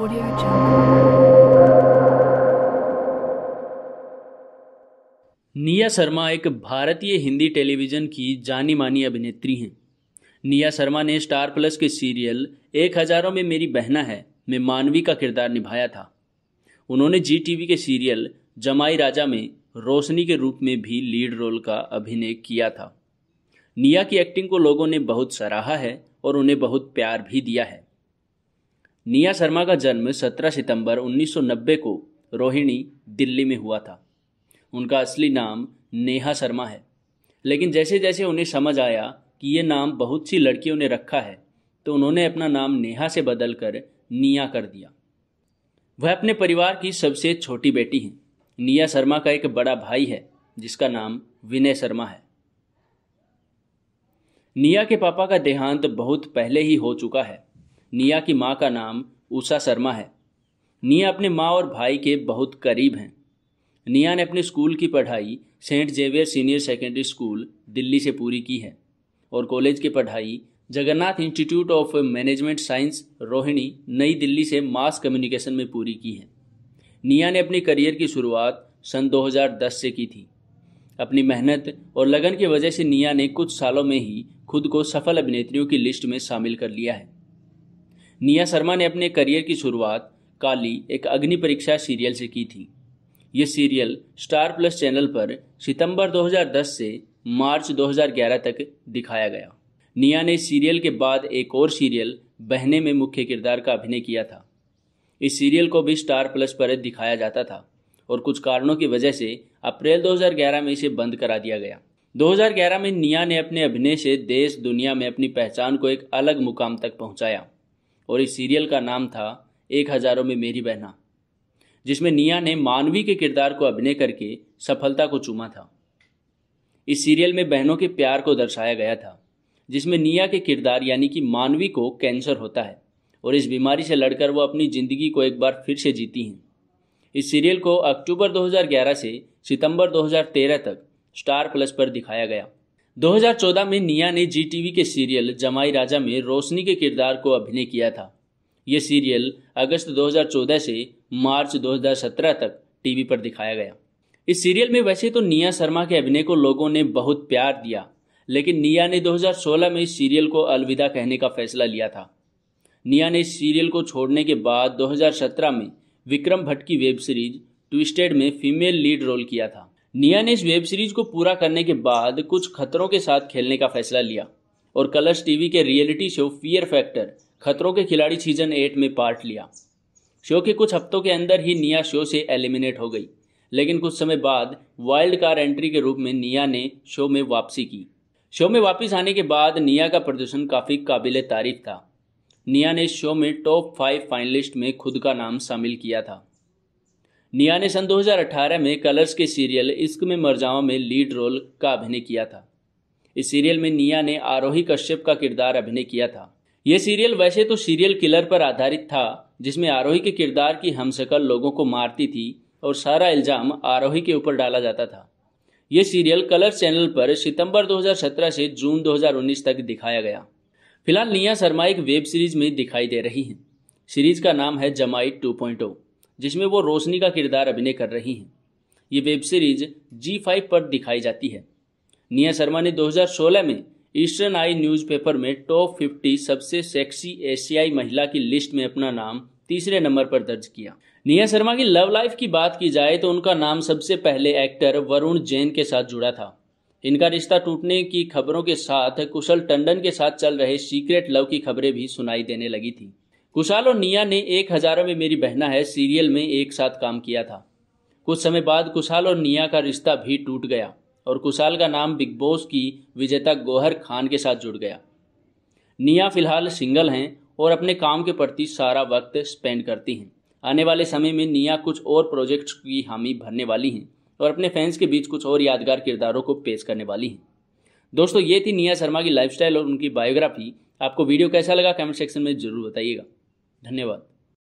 Audio Jungle. निया शर्मा एक भारतीय हिंदी टेलीविज़न की जानी मानी अभिनेत्री हैं निया शर्मा ने स्टार प्लस के सीरियल एक हज़ारों में मेरी बहना है में मानवी का किरदार निभाया था उन्होंने जी टीवी के सीरियल जमाई राजा में रोशनी के रूप में भी लीड रोल का अभिनय किया था निया की एक्टिंग को लोगों ने बहुत सराहा है और उन्हें बहुत प्यार भी दिया है निया शर्मा का जन्म 17 सितंबर 1990 को रोहिणी दिल्ली में हुआ था उनका असली नाम नेहा शर्मा है लेकिन जैसे जैसे उन्हें समझ आया कि ये नाम बहुत सी लड़कियों ने रखा है तो उन्होंने अपना नाम नेहा से बदलकर निया कर दिया वह अपने परिवार की सबसे छोटी बेटी हैं निया शर्मा का एक बड़ा भाई है जिसका नाम विनय शर्मा है निया के पापा का देहांत बहुत पहले ही हो चुका है निया की माँ का नाम उषा शर्मा है निया अपने माँ और भाई के बहुत करीब हैं निया ने अपने स्कूल की पढ़ाई Saint Xavier Senior Secondary School Delhi से पूरी की है और कॉलेज की पढ़ाई Jagannath Institute of Management Science Rohini Nai Delhi से मास कम्युनिकेशन में पूरी की है निया ने अपने करियर की शुरुआत सन 2010 से की थी अपनी मेहनत और लगन की वजह से निया ने कुछ सालों में ही खुद को सफल अभिनेत्रियों की लिस्ट में शामिल कर लिया है निया शर्मा ने अपने करियर की शुरुआत काली एक अग्नि परीक्षा सीरियल से की थी ये सीरियल स्टार प्लस चैनल पर सितंबर 2010 से मार्च 2011 तक दिखाया गया निया ने सीरियल के बाद एक और सीरियल बहने में मुख्य किरदार का अभिनय किया था इस सीरियल को भी स्टार प्लस पर दिखाया जाता था और कुछ कारणों की वजह से अप्रैल 2011 में इसे बंद करा दिया गया 2011 में निया ने अपने अभिनय से देश दुनिया में अपनी पहचान को एक अलग मुकाम तक पहुंचाया और इस सीरियल का नाम था एक हज़ारों में मेरी बहना जिसमें निया ने मानवी के किरदार को अभिनय करके सफलता को चूमा था इस सीरियल में बहनों के प्यार को दर्शाया गया था जिसमें निया के किरदार यानी कि मानवी को कैंसर होता है और इस बीमारी से लड़कर वो अपनी ज़िंदगी को एक बार फिर से जीती हैं इस सीरियल को अक्टूबर 2011 से सितंबर 2013 तक स्टार प्लस पर दिखाया गया 2014 में निया ने जी टीवी के सीरियल जमाई राजा में रोशनी के किरदार को अभिनय किया था ये सीरियल अगस्त 2014 से मार्च 2017 तक टीवी पर दिखाया गया इस सीरियल में वैसे तो निया शर्मा के अभिनय को लोगों ने बहुत प्यार दिया लेकिन निया ने 2016 में इस सीरियल को अलविदा कहने का फैसला लिया था निया ने इस सीरियल को छोड़ने के बाद 2017 में विक्रम भट्ट की वेब सीरीज ट्विस्टेड में फीमेल लीड रोल किया था निया ने इस वेब सीरीज को पूरा करने के बाद कुछ खतरों के साथ खेलने का फैसला लिया और कलर्स टीवी के रियलिटी शो फियर फैक्टर खतरों के खिलाड़ी सीजन एट में पार्ट लिया शो के कुछ हफ्तों के अंदर ही निया शो से एलिमिनेट हो गई लेकिन कुछ समय बाद वाइल्ड कार एंट्री के रूप में निया ने शो में वापसी की शो में वापस आने के बाद निया का प्रदर्शन काफ़ी काबिल तारीफ था निया ने शो में टॉप फाइव फाइनलिस्ट में खुद का नाम शामिल किया था निया ने सन 2018 में कलर्स के सीरियल इश्क में मरजावा में लीड रोल का अभिनय किया था इस सीरियल में निया ने आरोही कश्यप का किरदार अभिनय किया था यह सीरियल वैसे तो सीरियल किलर पर आधारित था जिसमें आरोही के किरदार की हमशकल लोगों को मारती थी और सारा इल्ज़ाम आरोही के ऊपर डाला जाता था यह सीरियल कलर चैनल पर सितंबर 2017 से जून 2019 तक दिखाया गया फिलहाल निया शर्मा एक वेब सीरीज में दिखाई दे रही हैं सीरीज का नाम है जमाई 2.0 जिसमें वो रोशनी का किरदार अभिनय कर रही हैं ये वेब सीरीज जी फाइव पर दिखाई जाती है निया शर्मा ने 2016 में ईस्टर्न आई न्यूज़पेपर में टॉप 50 सबसे सेक्सी एशियाई महिला की लिस्ट में अपना नाम तीसरे नंबर पर दर्ज किया निया शर्मा की लव लाइफ की बात की जाए तो उनका नाम सबसे पहले एक्टर वरुण जैन के साथ जुड़ा था इनका रिश्ता टूटने की खबरों के साथ कुशल टंडन के साथ चल रहे सीक्रेट लव की खबरें भी सुनाई देने लगी थी कुशाल और निया ने एक हजारों में मेरी बहना है सीरियल में एक साथ काम किया था कुछ समय बाद कुशाल और निया का रिश्ता भी टूट गया और कुशाल का नाम बिग बॉस की विजेता गोहर खान के साथ जुड़ गया निया फिलहाल सिंगल हैं और अपने काम के प्रति सारा वक्त स्पेंड करती हैं आने वाले समय में निया कुछ और प्रोजेक्ट्स की हामी भरने वाली हैं और अपने फैंस के बीच कुछ और यादगार किरदारों को पेश करने वाली हैं दोस्तों ये थी निया शर्मा की लाइफस्टाइल और उनकी बायोग्राफी आपको वीडियो कैसा लगा कमेंट सेक्शन में ज़रूर बताइएगा धन्यवाद